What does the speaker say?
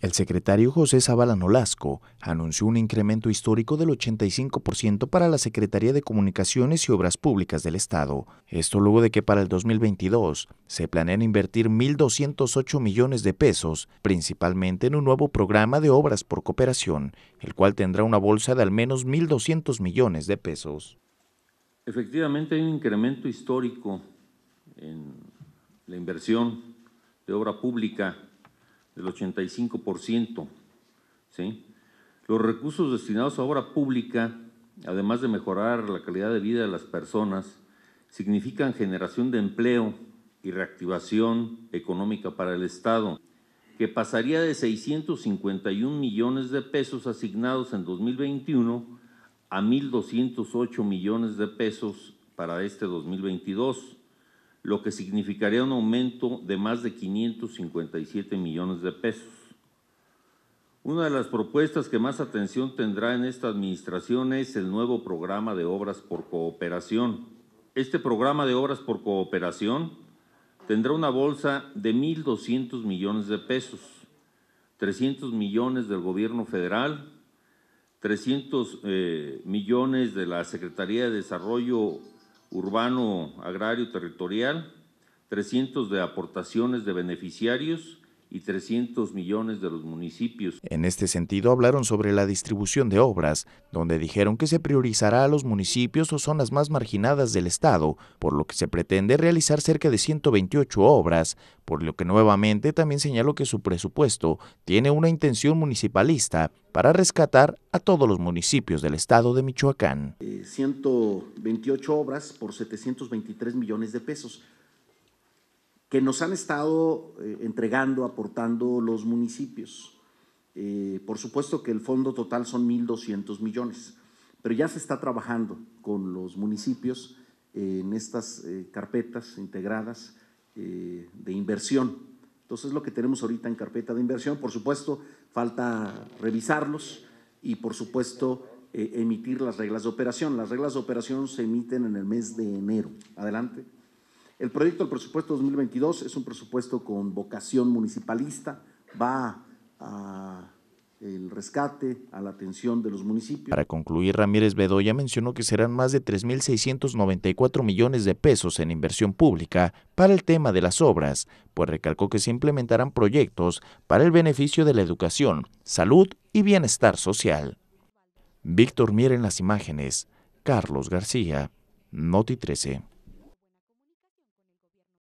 El secretario José Zavala Nolasco anunció un incremento histórico del 85% para la Secretaría de Comunicaciones y Obras Públicas del Estado. Esto luego de que para el 2022 se planean invertir 1.208 millones de pesos, principalmente en un nuevo programa de obras por cooperación, el cual tendrá una bolsa de al menos 1.200 millones de pesos. Efectivamente hay un incremento histórico en la inversión de obra pública del 85%. ¿sí? Los recursos destinados a obra pública, además de mejorar la calidad de vida de las personas, significan generación de empleo y reactivación económica para el Estado, que pasaría de 651 millones de pesos asignados en 2021 a 1.208 millones de pesos para este 2022 lo que significaría un aumento de más de 557 millones de pesos. Una de las propuestas que más atención tendrá en esta administración es el nuevo programa de obras por cooperación. Este programa de obras por cooperación tendrá una bolsa de 1.200 millones de pesos, 300 millones del gobierno federal, 300 eh, millones de la Secretaría de Desarrollo urbano, agrario, territorial, 300 de aportaciones de beneficiarios y 300 millones de los municipios. En este sentido, hablaron sobre la distribución de obras, donde dijeron que se priorizará a los municipios o zonas más marginadas del Estado, por lo que se pretende realizar cerca de 128 obras, por lo que nuevamente también señaló que su presupuesto tiene una intención municipalista para rescatar a todos los municipios del Estado de Michoacán. 128 eh, obras por 723 millones de pesos que nos han estado eh, entregando, aportando los municipios. Eh, por supuesto que el fondo total son 1.200 millones, pero ya se está trabajando con los municipios eh, en estas carpetas integradas de inversión. Entonces lo que tenemos ahorita en carpeta de inversión, por supuesto, falta revisarlos y por supuesto emitir las reglas de operación. Las reglas de operación se emiten en el mes de enero. Adelante. El proyecto del presupuesto 2022 es un presupuesto con vocación municipalista, va al rescate, a la atención de los municipios. Para concluir, Ramírez Bedoya mencionó que serán más de 3.694 millones de pesos en inversión pública para el tema de las obras, pues recalcó que se implementarán proyectos para el beneficio de la educación, salud y bienestar social. Víctor Mier en las imágenes, Carlos García, Noti 13.